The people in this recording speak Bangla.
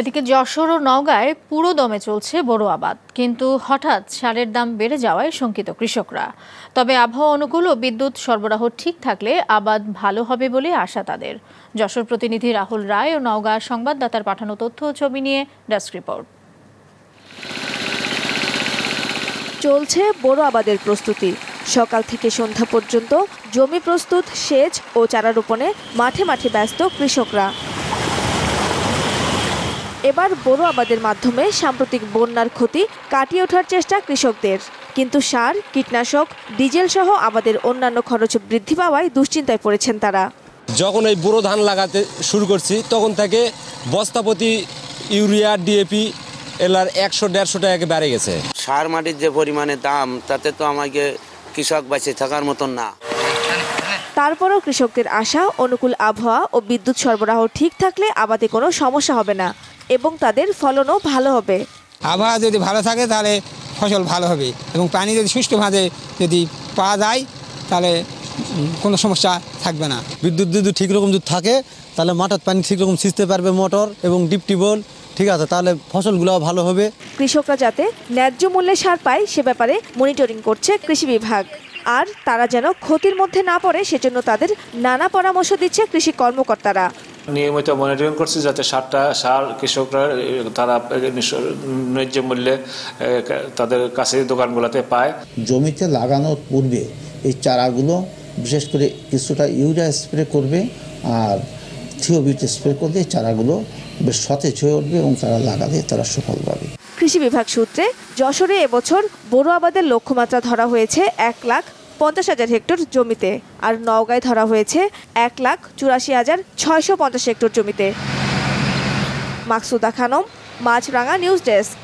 এদিকে যশোর ও নওগাঁয় পুরো দমে চলছে বড় আবাদ কিন্তু হঠাৎ সারের দাম বেড়ে যাওয়ায় শঙ্কিত কৃষকরা তবে আবহাওয়া অনুকূল ও বিদ্যুৎ সরবরাহ ঠিক থাকলে আবাদ ভালো হবে বলে আশা তাদের যশোর প্রতিনিধি রাহুল রায় ও নওগাঁ সংবাদদাতার পাঠানো তথ্য ও ছবি নিয়ে ডেস্ক রিপোর্ট চলছে বড় আবাদের প্রস্তুতি সকাল থেকে সন্ধ্যা পর্যন্ত জমি প্রস্তুত সেচ ও চারা রোপণে মাঠে মাঠে ব্যস্ত কৃষকরা এবার বোরো আবাদের মাধ্যমে সাম্প্রতিক বন্যার ক্ষতি কাটিয়ে ওঠার চেষ্টা কৃষকদের কিন্তু সার কীটনাশক ডিজেল সহ আবাদের অন্যান্য খরচ বৃদ্ধি পাওয়ায় দুশ্চিন্তায় পড়েছেন তারা যখন এই বুড়ো ধান লাগাতে শুরু করছি তখন থেকে বস্তাপতি ইউরিয়া ডিএপি এলার একশো দেড়শো টাকা বেড়ে গেছে সার মাটির যে পরিমাণে দাম তাতে তো আমাকে কৃষক বাঁচে থাকার মতন না তারপরও কৃষকদের আশা অনুকূল আবহাওয়া ও বিদ্যুৎ সরবরাহ ঠিক থাকলে আবাদে কোনো সমস্যা হবে না এবং তাদের ফলনও ভালো হবে আবহাওয়া যদি ভালো থাকে তাহলে ফসল ভালো হবে এবং পানি যদি সুষ্ঠুভাবে যদি পাওয়া যায় তাহলে কোনো সমস্যা থাকবে না বিদ্যুৎ যদি ঠিক রকম যদি থাকে তাহলে মাঠের পানি ঠিক রকম সিঁচতে পারবে মোটর এবং ডিপ টিউবওয়েল ঠিক আছে তাহলে ফসলগুলো ভালো হবে কৃষকরা যাতে ন্যায্য মূল্যে সার পায় সে ব্যাপারে মনিটরিং করছে কৃষি বিভাগ আর তারা যেন ক্ষতির মধ্যে না পড়ে সেজন্য তাদের নানা পরামর্শ দিচ্ছে কৃষি কর্মকর্তারা নিয়মিত মনিটরিং করছি যাতে সারটা সার কৃষকরা তারা ন্যায্য মূল্যে তাদের কাছে দোকানগুলোতে পায় জমিতে লাগানোর পূর্বে এই চারাগুলো বিশেষ করে কিছুটা ইউরিয়া স্প্রে করবে আর থিওবিট স্প্রে করলে চারাগুলো বেশ সতেজ হয়ে উঠবে এবং তারা লাগালে তারা সফল পাবে কৃষি বিভাগ সূত্রে যশোরে এবছর বোরো আবাদের লক্ষ্যমাত্রা ধরা হয়েছে এক লাখ পঞ্চাশ হাজার হেক্টর জমিতে আর নওগাঁয় ধরা হয়েছে এক লাখ চুরাশি হাজার ছয়শো পঞ্চাশ হেক্টর জমিতে মাকসুদা খানম মাছরাঙা নিউজ ডেস্ক